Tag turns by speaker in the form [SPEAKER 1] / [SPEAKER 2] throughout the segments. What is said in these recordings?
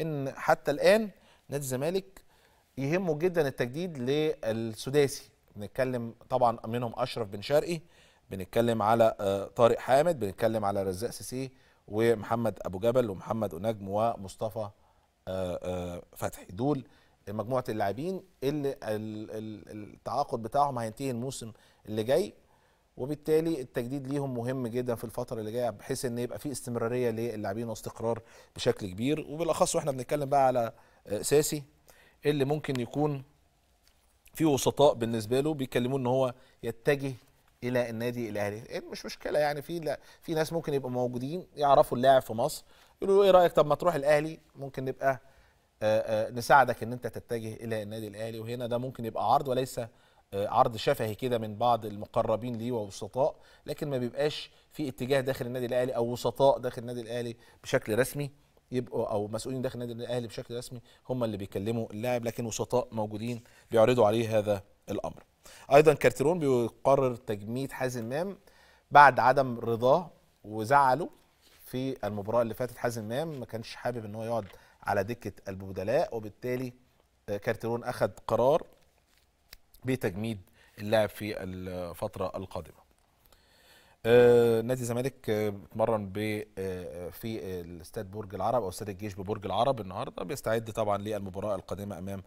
[SPEAKER 1] ان حتى الان نادي الزمالك يهمه جدا التجديد للسداسي بنتكلم طبعا منهم اشرف بن شرقي بنتكلم على آه، طارق حامد بنتكلم على رزاق سيسي ومحمد ابو جبل ومحمد انجم ومصطفى آه، آه، فتحي دول مجموعه اللاعبين اللي التعاقد بتاعهم هينتهي الموسم اللي جاي وبالتالي التجديد ليهم مهم جدا في الفتره اللي جايه بحيث ان يبقى في استمراريه للاعبين واستقرار بشكل كبير وبالاخص واحنا بنتكلم بقى على ساسي اللي ممكن يكون في وسطاء بالنسبه له بيكلموه ان هو يتجه الى النادي الاهلي إيه، مش مشكله يعني في لا في ناس ممكن يبقوا موجودين يعرفوا اللاعب في مصر يقولوا ايه رايك طب ما تروح الاهلي ممكن نبقى آآ آه، آآ آه، نساعدك ان انت تتجه الى النادي الاهلي وهنا ده ممكن يبقى عرض وليس عرض شفهي كده من بعض المقربين ليه ووسطاء لكن ما بيبقاش في اتجاه داخل النادي الاهلي او وسطاء داخل النادي الاهلي بشكل رسمي يبقوا او مسؤولين داخل النادي الاهلي بشكل رسمي هم اللي بيكلموا اللاعب لكن وسطاء موجودين بيعرضوا عليه هذا الامر. ايضا كارتيرون بيقرر تجميد حازم امام بعد عدم رضاه وزعله في المباراه اللي فاتت حازم امام ما كانش حابب ان هو يقعد على دكه البدلاء وبالتالي آه، كارتيرون اخذ قرار بتجميد اللاعب في الفتره القادمه. آه، نادي الزمالك اتمرن آه، آه، في الاستاد برج العرب او استاد الجيش ببرج العرب النهارده بيستعد طبعا للمباراه القادمه امام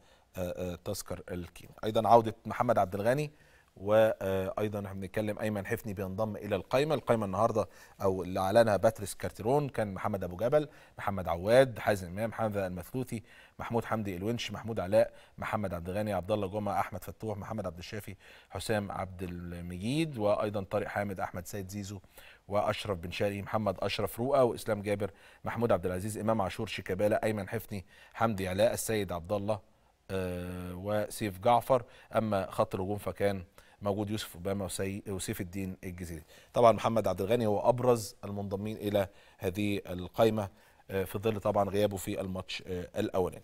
[SPEAKER 1] تذكر الكينو. ايضا عوده محمد عبد الغني وايضا احنا بنتكلم ايمن حفني بينضم الى القايمه القايمه النهارده او اللي اعلنها باتريس كارتيرون كان محمد ابو جبل محمد عواد حازم امام حمزه المثلوثي محمود حمدي الونش محمود علاء محمد عبد الغني عبد الله جمعه احمد فتوح محمد عبد الشافي حسام عبد المجيد وايضا طارق حامد احمد سيد زيزو واشرف بن شرقي محمد اشرف رؤى واسلام جابر محمود عبد العزيز امام عاشور شيكابالا ايمن حفني حمدي علاء السيد عبد الله آه، وسيف جعفر اما خط الهجوم فكان موجود يوسف أوباما وسيف الدين الجزيري طبعا محمد عبد الغني هو أبرز المنضمين إلى هذه القائمة آه، في ظل طبعا غيابه في الماتش آه، الاولاني